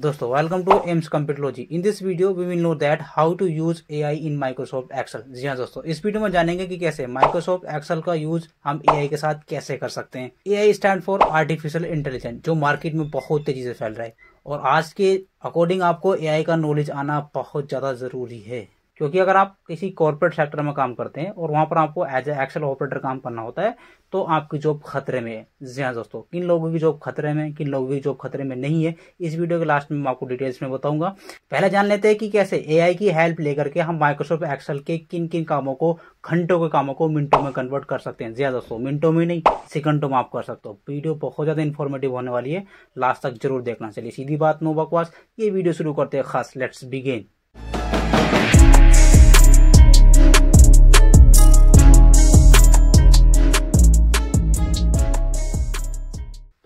दोस्तों welcome to Aims computer in this video we will know that how to use AI in Microsoft Excel जी हाँ दोस्तों इस वीडियो में जानेंगे कि कैसे माइक्रोसॉफ्ट एक्सेल का यूज हम एआई के साथ कैसे कर सकते हैं AI stand for artificial intelligence जो मार्केट में बहुत तेजी से फैल रहा है और आज के अकॉर्डिंग आपको ए का नॉलेज आना बहुत ज्यादा जरूरी है क्योंकि अगर आप किसी कॉरपोरेट सेक्टर में काम करते हैं और वहां पर आपको एज ए एक्सेल ऑपरेटर काम करना होता है तो आपकी जॉब खतरे में है जी हाँ दोस्तों किन लोगों की जॉब खतरे में किन लोगों की जॉब खतरे में नहीं है इस वीडियो के लास्ट में मैं आपको डिटेल्स में बताऊंगा पहले जान लेते हैं कि कैसे ए की हेल्प लेकर के हम माइक्रोसॉफ्ट एक्सेल के किन किन कामों को घंटों के कामों को मिनटों में कन्वर्ट कर सकते हैं जी हाँ दोस्तों मिनटों में नहीं सेकंडों में आप कर सकते हो वीडियो बहुत ज्यादा इन्फॉर्मेटिव होने वाली है लास्ट तक जरूर देखना चलिए सीधी बात नो बकवास ये वीडियो शुरू करते हैं खास लेट्स बिगेन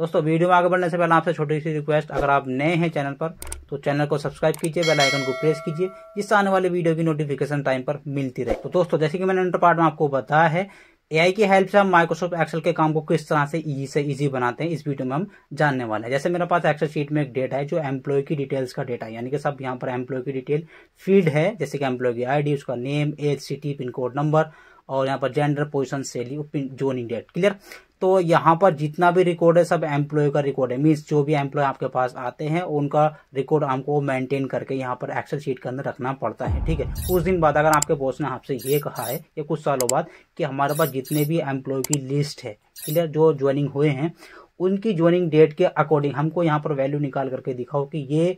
दोस्तों वीडियो में आगे बढ़ने से पहले आपसे छोटी सी रिक्वेस्ट अगर आप नए हैं चैनल पर तो चैनल को सब्सक्राइब कीजिए बेल आइकन को प्रेस कीजिए जिससे आने वाले वीडियो की नोटिफिकेशन टाइम पर मिलती रहे तो दोस्तों जैसे कि मैंने इंटरपार्ट में आपको बताया है एआई की हेल्प से हम माइक्रोसॉफ्ट एक्सेल के काम को किस तरह से इजी से इजी बनाते हैं इस वीडियो में हम जानने वाले हैं जैसे मेरे पास एक्सेल शीट में एक डेटा है जो एम्प्लॉय की डिटेल्स का डेटा है यानी कि सब यहाँ पर एम्प्लॉय की डिटेल फील्ड है जैसे कि एम्प्लॉय की आईडी उसका name age city pin code number और यहाँ पर gender position salary joining date clear तो यहाँ पर जितना भी रिकॉर्ड है सब एम्प्लॉय का रिकॉर्ड है मीन्स जो भी एम्प्लॉय आपके पास आते हैं उनका रिकॉर्ड हमको मेंटेन करके यहाँ पर एक्सेल शीट के अंदर रखना पड़ता है ठीक है उस दिन बाद अगर आपके बॉस ने आपसे ये कहा है या कुछ सालों बाद कि हमारे पास जितने भी एम्प्लॉय की लिस्ट है क्लियर जो ज्वाइनिंग हुए हैं उनकी ज्वाइनिंग डेट के अकॉर्डिंग हमको यहाँ पर वैल्यू निकाल करके दिखाओ कि ये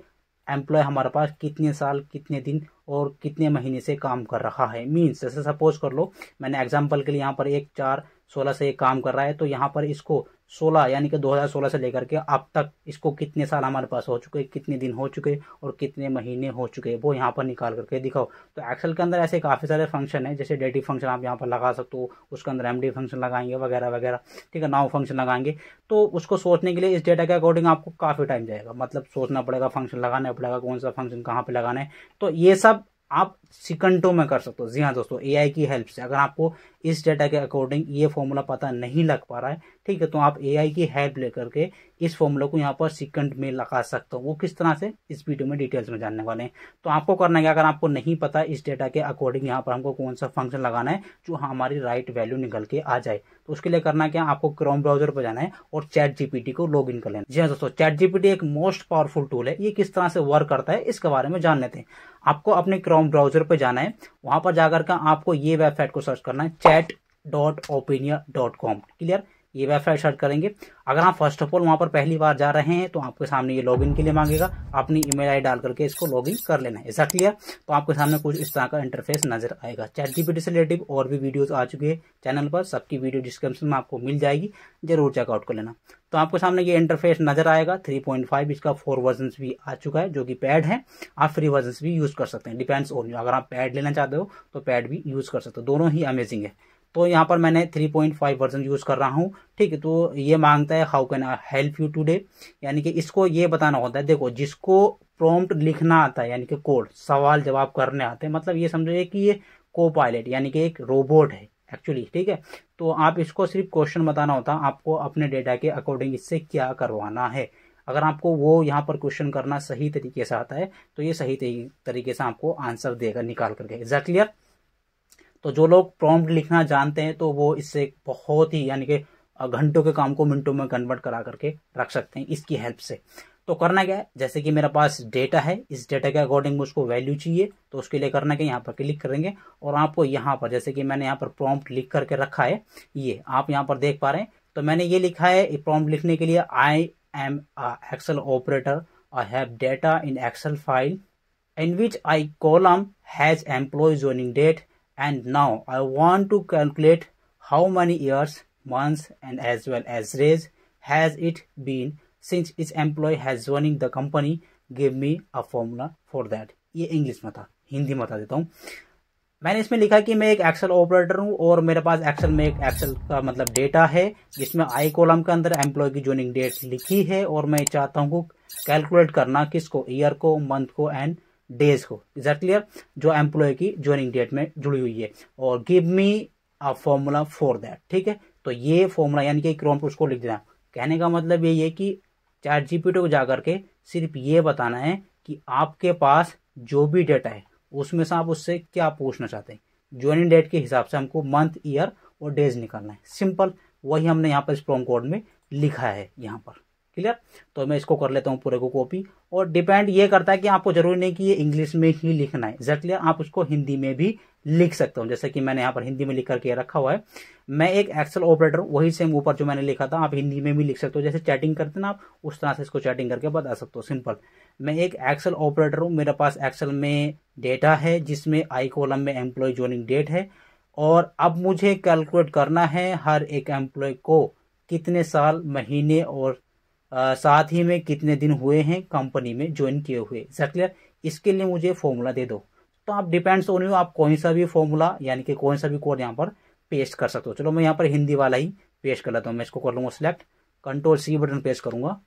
एम्प्लॉय हमारे पास कितने साल कितने दिन और कितने महीने से काम कर रहा है मीन्स जैसे सपोज कर लो मैंने एग्जाम्पल के लिए यहाँ पर एक चार सोलह से ये काम कर रहा है तो यहाँ पर इसको सोलह यानी कि 2016 से लेकर के अब तक इसको कितने साल हमारे पास हो चुके कितने दिन हो चुके और कितने महीने हो चुके वो यहाँ पर निकाल करके दिखाओ तो एक्सेल के अंदर ऐसे काफ़ी सारे फंक्शन है जैसे डेटिव फंक्शन आप यहाँ पर लगा सकते हो उसके अंदर एम फंक्शन लगाएंगे वगैरह वगैरह ठीक है नाव फंक्शन लगाएंगे तो उसको सोचने के लिए इस डेटा के अकॉर्डिंग आपको काफ़ी टाइम जाएगा मतलब सोचना पड़ेगा फंक्शन लगाना पड़ेगा कौन सा फंक्शन कहाँ पर लगाना है तो ये सब आप सिकंटों में कर सकते हो जी हाँ दोस्तों एआई की हेल्प से अगर आपको इस डेटा के अकॉर्डिंग ये फॉर्मूला पता नहीं लग पा रहा है ठीक है तो आप एआई की हेल्प लेकर के इस फॉर्मूला को यहाँ पर सिकंड में लगा सकते हो वो किस तरह से इस वीडियो में डिटेल्स में जानने वाले हैं तो आपको करना है अगर आपको नहीं पता इस डेटा के अकॉर्डिंग यहाँ पर हमको कौन सा फंक्शन लगाना है जो हमारी राइट वैल्यू निकल के आ जाए तो उसके लिए करना क्या आपको क्रोम ब्राउजर पर जाना है और चैट जीपीटी को लॉग इन कर लेना जी हाँ दोस्तों चैट जीपीटी एक मोस्ट पावरफुल टूल है ये किस तरह से वर्क करता है इसके बारे में जान लेते हैं आपको अपने क्रोम ब्राउजर पर जाना है वहां पर जाकर के आपको ये वेबसाइट को सर्च करना है chat dot OpenAI dot com clear ये वेबसाइट सर्च करेंगे अगर आप फर्स्ट ऑफ ऑल वहाँ पर पहली बार जा रहे हैं तो आपके सामने ये लॉगिन के लिए मांगेगा अपनी ईमेल आई डाल करके इसको लॉगिन कर लेना है ऐसा क्लियर तो आपके सामने कुछ इस तरह का इंटरफेस नजर आएगा चैट जीपीटी से रिलेटिव और भी वीडियोस आ चुके हैं चैनल पर सबकी वीडियो डिस्क्रिप्शन में आपको मिल जाएगी जरूर चेकआउट कर लेना तो आपके सामने ये इंटरफेस नजर आएगा 3.5 इसका फोर वर्जन भी आ चुका है जो कि पैड है आप फ्री वर्जन भी यूज कर सकते हैं डिपेंड्स ऑन अगर आप पैड लेना चाहते हो तो पैड भी यूज कर सकते हो दोनों ही अमेजिंग है तो यहाँ पर मैंने 3.5 वर्जन यूज़ कर रहा हूँ ठीक है तो ये मांगता है how can I help you today यानी कि इसको ये बताना होता है देखो जिसको प्रॉम्प्ट लिखना आता है यानी कि कोड सवाल जवाब करने आते हैं मतलब ये समझो कि ये को पायलट यानी कि एक रोबोट है एक्चुअली ठीक है तो आप इसको सिर्फ क्वेश्चन बताना होता है आपको अपने डेटा के अकॉर्डिंग इससे क्या करवाना है अगर आपको वो यहाँ पर क्वेश्चन करना सही तरीके से आता है तो ये सही तरीके से आपको आंसर देगा निकाल करके एग्जैक्ट क्लियर तो जो लोग प्रॉम्प्ट लिखना जानते हैं तो वो इससे बहुत ही यानी कि घंटों के काम को मिनटों में कन्वर्ट करा करके रख सकते हैं इसकी हेल्प से तो करना क्या है जैसे कि मेरे पास डेटा है इस डेटा के अकॉर्डिंग मुझको वैल्यू चाहिए तो उसके लिए करना क्या यहाँ पर क्लिक करेंगे और आपको यहाँ पर जैसे कि मैंने यहाँ पर प्रॉम्प्ट लिख करके रखा है ये आप यहाँ पर देख पा रहे हैं तो मैंने ये लिखा है प्रॉम्प्ट लिखने के लिए I am Excel operator I have data in Excel file in which I column has employee joining date and now I want to calculate how many years, months and as well as days has it been since its employee has joining the company give me a formula for that ye english mein tha hindi mein bata deta hu मैंने इसमें लिखा कि मैं एक Excel operator हूं और मेरे पास Excel में एक एक्सेल का मतलब डेटा है जिसमें आई कॉलम के अंदर एम्प्लॉय की ज्वाइनिंग डेट लिखी है और मैं चाहता हूं कैलकुलेट करना किसको ईयर को मंथ को एंड डेज को इज दैट क्लियर जो एम्प्लॉय की ज्वाइनिंग डेट में जुड़ी हुई है और give me a formula for that ठीक है तो ये फॉर्मूला यानी कि क्रोम उसको लिख देना कहने का मतलब ये है कि चार जीपीटी को जा करके सिर्फ ये बताना है कि आपके पास जो भी डेटा है उसमें से आप उससे क्या पूछना चाहते हैं ज्वाइनिंग डेट के हिसाब से हमको मंथ ईयर और डेज निकालना है सिंपल वही हमने यहाँ पर इस प्रोम कोड में लिखा है यहाँ पर क्लियर तो मैं इसको कर लेता हूँ पूरे को कॉपी और डिपेंड ये करता है कि आपको जरूरी नहीं कि ये इंग्लिश में ही लिखना है एग्जैक्टली आप उसको हिंदी में भी लिख सकते हो जैसे कि मैंने यहाँ पर हिंदी में लिख करके रखा हुआ है मैं एक एक्सेल ऑपरेटर वही सेम ऊपर जो मैंने लिखा था आप हिंदी में भी लिख सकते हो जैसे चैटिंग करते ना आप उस तरह से इसको चैटिंग करके बता सकते हो सिंपल मैं एक एक्सेल ऑपरेटर हूँ मेरे पास एक्सेल में डेटा है जिसमें आई कॉलम में एम्प्लॉय ज्वाइनिंग डेट है और अब मुझे कैलकुलेट करना है हर एक एम्प्लॉय को कितने साल महीने और साथ ही में कितने दिन हुए हैं कंपनी में ज्वाइन किए हुए क्लियर इसके लिए मुझे फॉर्मूला दे दो तो आप डिपेंड्स ऑन यू आप कोई सा भी फॉर्मूला यानी कि कोई सा भी कोड यहाँ पर पेस्ट कर सकते हो चलो मैं यहाँ पर हिंदी वाला ही पेस्ट कर लेता हूँ मैं इसको कर लूँगा select control C button paste करूँगा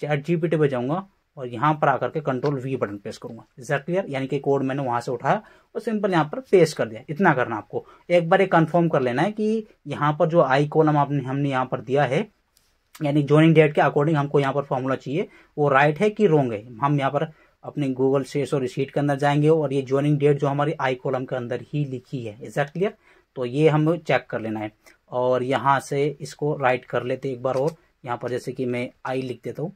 चैट जी पे जाऊँगा और यहाँ पर आकर के कंट्रोल वी बटन पेश करूंगा इज क्लियर यानी कि कोड मैंने वहां से उठाया और सिंपल यहाँ पर पेश कर दिया इतना करना आपको एक बार ये कन्फर्म कर लेना है कि यहाँ पर जो आई कॉलम आपने हमने यहाँ पर दिया है यानी ज्वाइनिंग डेट के अकॉर्डिंग हमको यहाँ पर फॉर्मूला चाहिए वो राइट है कि रॉन्ग है हम यहाँ पर अपने गूगल सेस और रिसीट के अंदर जाएंगे और ये ज्वाइनिंग डेट जो हमारी आई कॉलम के अंदर ही लिखी है इज दैट क्लियर तो ये हम चेक कर लेना है और यहाँ से इसको राइट कर लेते एक बार और यहाँ पर जैसे कि मैं आई लिख देता हूँ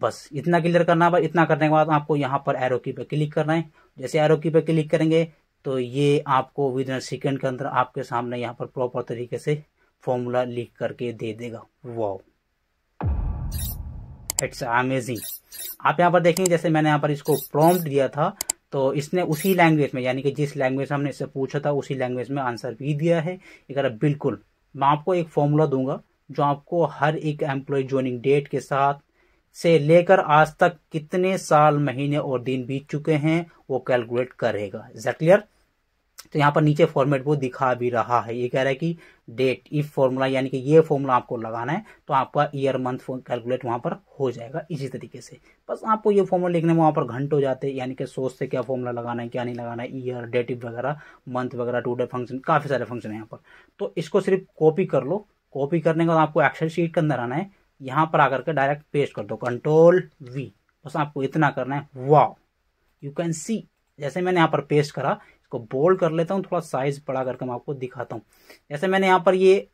बस इतना क्लियर करना है इतना करने के बाद आपको यहाँ पर एरो की पे क्लिक करना है जैसे एरो की पे क्लिक करेंगे तो ये आपको विद इन सेकेंड के अंदर आपके सामने यहाँ पर प्रॉपर तरीके से फॉर्मूला लिख करके दे देगा वाह इट्स अमेजिंग आप यहाँ पर देखेंगे जैसे मैंने यहाँ पर इसको प्रॉम्प्ट दिया था तो इसने उसी लैंग्वेज में यानी कि जिस लैंग्वेज हमने इससे पूछा था उसी लैंग्वेज में आंसर भी दिया है अगर बिल्कुल मैं आपको एक फॉर्मूला दूंगा जो आपको हर एक एम्प्लॉय ज्वाइनिंग डेट के साथ से लेकर आज तक कितने साल महीने और दिन बीत चुके हैं वो कैलकुलेट करेगा इज क्लियर तो यहाँ पर नीचे फॉर्मेट वो दिखा भी रहा है ये कह रहा है कि डेट इफ फॉर्मूला यानी कि ये फॉर्मूला आपको लगाना है तो आपका ईयर मंथ कैलकुलेट वहाँ पर हो जाएगा इसी तरीके से बस आपको ये फॉर्मूला लिखने में वहाँ पर घंटों जाते हैं यानी कि सोचते क्या फॉर्मूला लगाना है क्या नहीं लगाना है ईयर डेट इफ वगैरह मंथ वगैरह टू डे फंक्शन काफ़ी सारे फंक्शन है यहाँ पर तो इसको सिर्फ कॉपी कर लो कॉपी करने के बाद आपको एक्सेल शीट के अंदर आना है यहाँ पर आकर के डायरेक्ट पेस्ट कर दो कंट्रोल वी बस आपको इतना करना है वाओ यू कैन सी जैसे मैंने यहाँ पर पेस्ट करा इसको बोल्ड कर लेता हूँ थोड़ा साइज बड़ा करके मैं आपको दिखाता हूँ जैसे मैंने यहाँ पर ये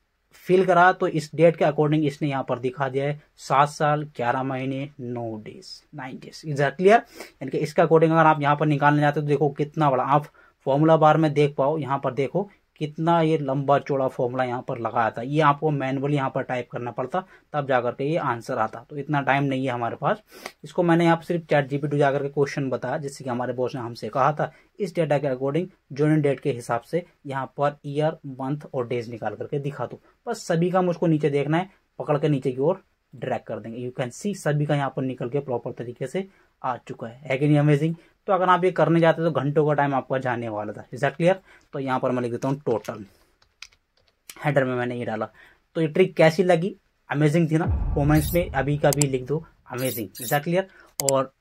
फिल करा तो इस डेट के अकॉर्डिंग इसने यहाँ पर दिखा दिया है सात साल ग्यारह महीने नौ days nine days is clear यानी कि इसके अकॉर्डिंग अगर आप यहाँ पर निकालने जाते हो तो देखो कितना बड़ा आप फॉर्मूला बार में देख पाओ यहाँ पर देखो कितना ये लंबा चौड़ा फॉर्मूला यहाँ पर लगाया था ये आपको मैनुअली यहाँ पर टाइप करना पड़ता तब जाकर के ये आंसर आता तो इतना टाइम नहीं है हमारे पास इसको मैंने यहाँ पर सिर्फ चैट टू जाकर के क्वेश्चन बताया जिससे कि हमारे बॉस ने हमसे कहा था इस डेटा के अकॉर्डिंग जॉइन डेट के हिसाब से यहाँ पर ईयर मंथ और डेज निकाल करके दिखा दो बस सभी का मुझको नीचे देखना है पकड़ के नीचे की ओर ड्रैग कर देंगे यू कैन सी सभी का यहाँ पर निकल के प्रॉपर तरीके से आ चुका है है कि नहीं अमेजिंग तो अगर आप ये करने जाते तो घंटों का टाइम आपका जाने वाला था इज क्लियर तो यहाँ पर मैं लिख देता हूँ टोटल हेडर में मैंने ये डाला तो ये ट्रिक कैसी लगी अमेजिंग थी ना कॉमेंट्स में अभी का भी लिख दो अमेजिंग इज क्लियर और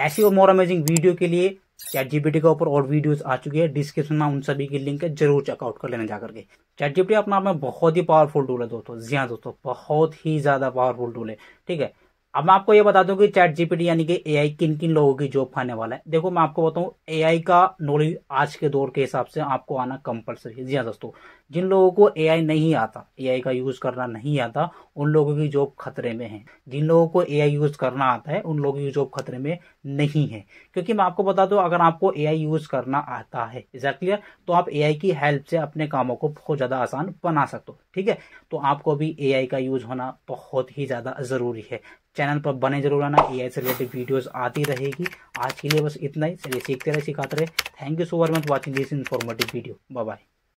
ऐसी और मोर अमेजिंग वीडियो के लिए चैट जीपीटी के ऊपर और वीडियोस आ चुकी है डिस्क्रिप्शन में उन सभी की लिंक है जरूर चेकआउट कर लेना जाकर के चैट जीपीटी अपना आप में बहुत ही पावरफुल टूल है दोस्तों जी हाँ दोस्तों बहुत ही ज्यादा पावरफुल टूल है ठीक है अब मैं आपको ये बता दूं कि चैट जीपीटी यानी कि एआई किन किन लोगों की जॉब खाने वाला है देखो मैं आपको बताऊं एआई का नॉलेज आज के दौर के हिसाब से आपको आना कंपलसरी है जी हाँ दोस्तों जिन लोगों को ए नहीं आता ए का यूज करना नहीं आता उन लोगों की जॉब खतरे में है जिन लोगों को ए यूज करना आता है उन लोगों की जॉब खतरे में नहीं है क्योंकि मैं आपको बता दू अगर आपको ए यूज करना आता है एग्जैक्टली क्लियर तो आप ए की हेल्प से अपने कामों को बहुत ज्यादा आसान बना सकते हो ठीक है तो आपको भी ए का यूज होना बहुत ही ज्यादा जरूरी है चैनल पर बने जरूर आना ए से रिलेटेड वीडियोस आती रहेगी आज के लिए बस इतना ही चलिए सीखते रहे सिखाते रहे thank you so very much watching this informative video bye